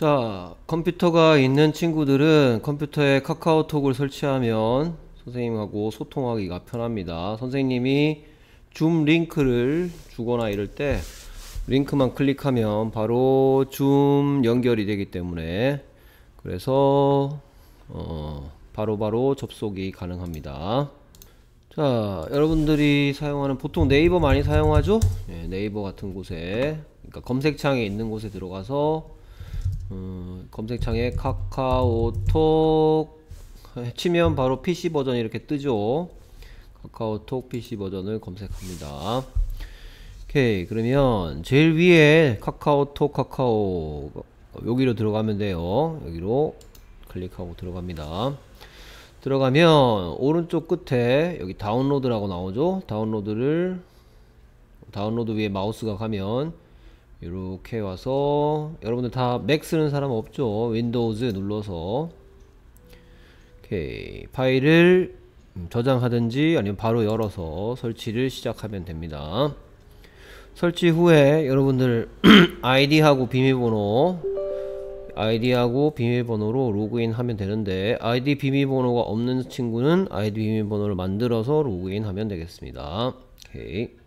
자, 컴퓨터가 있는 친구들은 컴퓨터에 카카오톡을 설치하면 선생님하고 소통하기가 편합니다. 선생님이 줌 링크를 주거나 이럴 때 링크만 클릭하면 바로 줌 연결이 되기 때문에 그래서 어, 바로바로 접속이 가능합니다. 자, 여러분들이 사용하는 보통 네이버 많이 사용하죠? 네, 네이버 같은 곳에 그러니까 검색창에 있는 곳에 들어가서 어, 검색창에 카카오톡 치면 바로 PC 버전 이렇게 뜨죠. 카카오톡 PC 버전을 검색합니다. 오케이 그러면 제일 위에 카카오톡 카카오 여기로 들어가면 돼요. 여기로 클릭하고 들어갑니다. 들어가면 오른쪽 끝에 여기 다운로드라고 나오죠. 다운로드를 다운로드 위에 마우스가 가면 이렇게 와서 여러분들 다 맥 쓰는 사람 없죠? 윈도우즈 눌러서 오케이 파일을 저장하든지 아니면 바로 열어서 설치를 시작하면 됩니다 설치 후에 여러분들 아이디하고 비밀번호 아이디하고 비밀번호로 로그인 하면 되는데 아이디 비밀번호가 없는 친구는 아이디 비밀번호를 만들어서 로그인 하면 되겠습니다 오케이